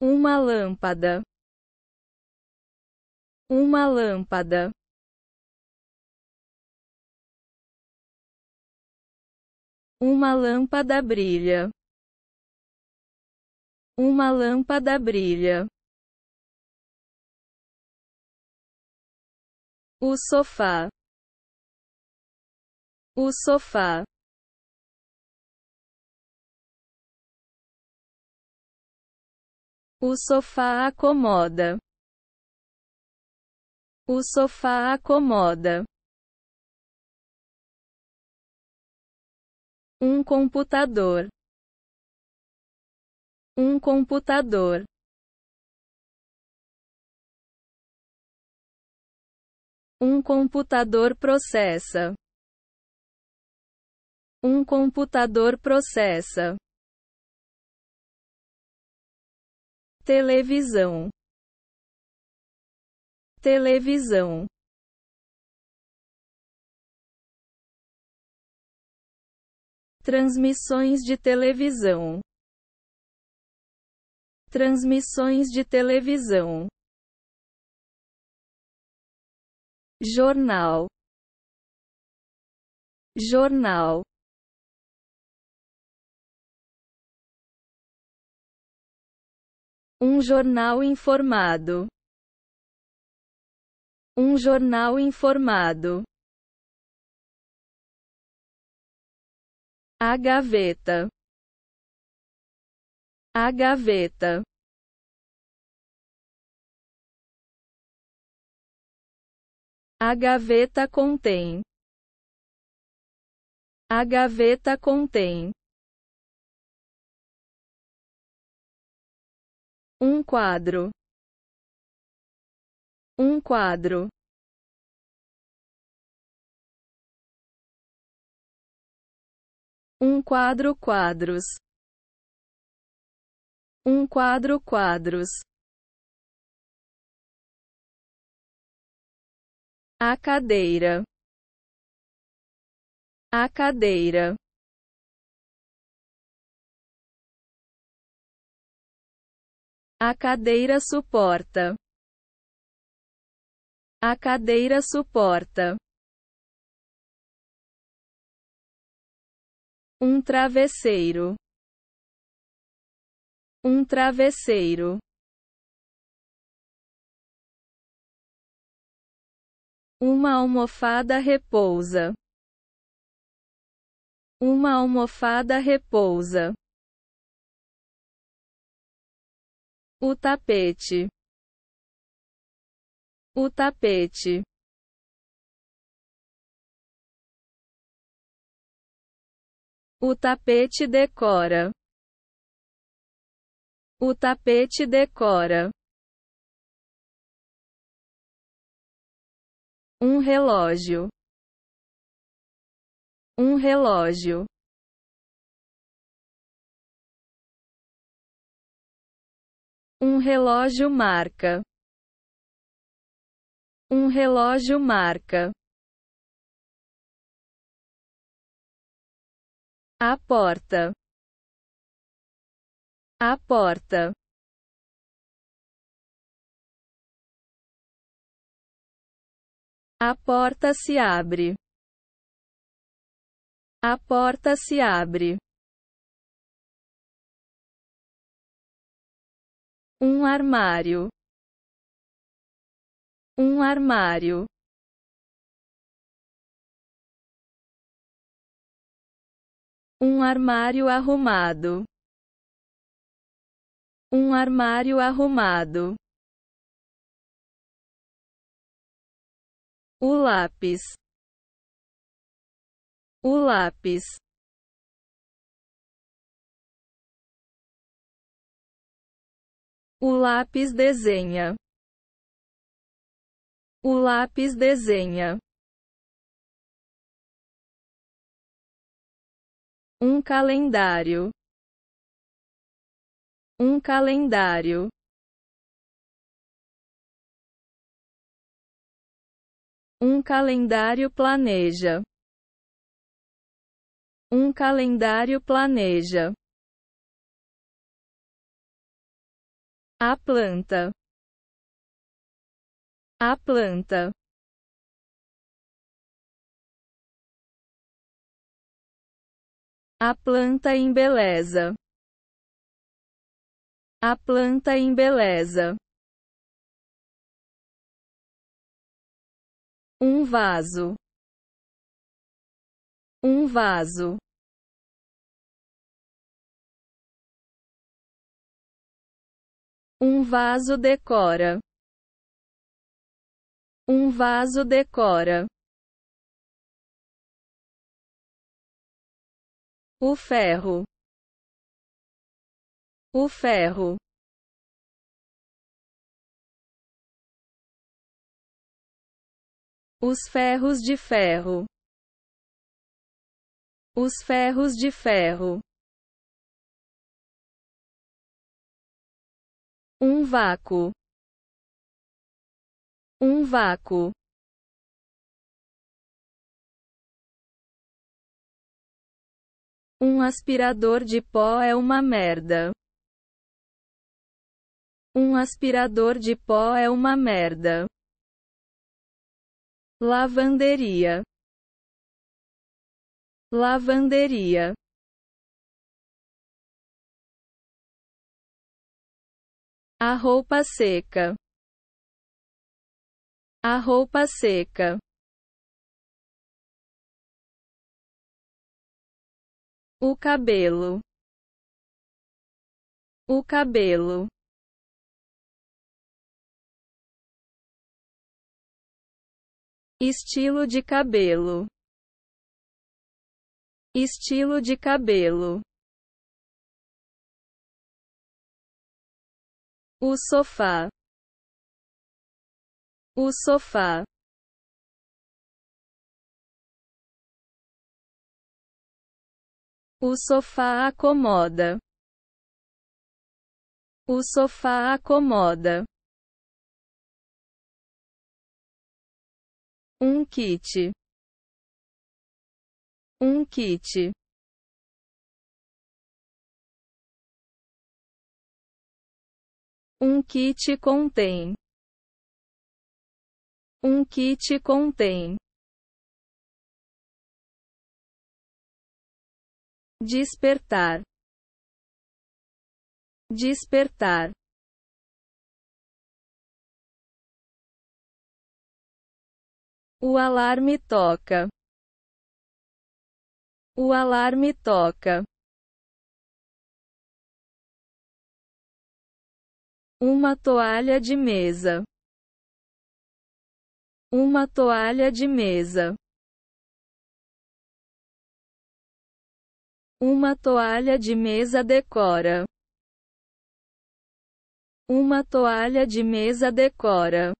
uma lâmpada, uma lâmpada. Uma lâmpada brilha. Uma lâmpada brilha. O sofá. O sofá. O sofá acomoda. O sofá acomoda. Um computador. Um computador. Um computador processa. Um computador processa. televisão, televisão. Transmissões de televisão. Transmissões de televisão. Jornal. Jornal. Um jornal informado. Um jornal informado. A gaveta. A gaveta. A gaveta contém. A gaveta contém. Um quadro. Um quadro. Um quadro quadros. Um quadro quadros. A cadeira. A cadeira. A cadeira suporta. A cadeira suporta. Um travesseiro. Um travesseiro. Uma almofada repousa. Uma almofada repousa. o tapete, o tapete. O tapete decora. O tapete decora. Um relógio. Um relógio. Um relógio marca. Um relógio marca. A porta. A porta. A porta se abre. A porta se abre. Um armário. Um armário. Um armário arrumado. Um armário arrumado. O lápis. O lápis. O lápis desenha. O lápis desenha. Um calendário. Um calendário. Um calendário planeja. Um calendário planeja. A planta. A planta. A planta embeleza. A planta embeleza. Um vaso. Um vaso. Um vaso decora. Um vaso decora. O ferro. O ferro. Os ferros de ferro. Os ferros de ferro. Um vácuo. Um vácuo. Um aspirador de pó é uma merda. Um aspirador de pó é uma merda. Lavanderia. Lavanderia. A roupa seca. A roupa seca. O cabelo. O cabelo. Estilo de cabelo. Estilo de cabelo. o sofá, o sofá. O sofá acomoda. O sofá acomoda. Um kit. Um kit. Um kit contém. Um kit contém. Despertar. Despertar. O alarme toca. O alarme toca. Uma toalha de mesa. Uma toalha de mesa. Uma toalha de mesa decora. Uma toalha de mesa decora.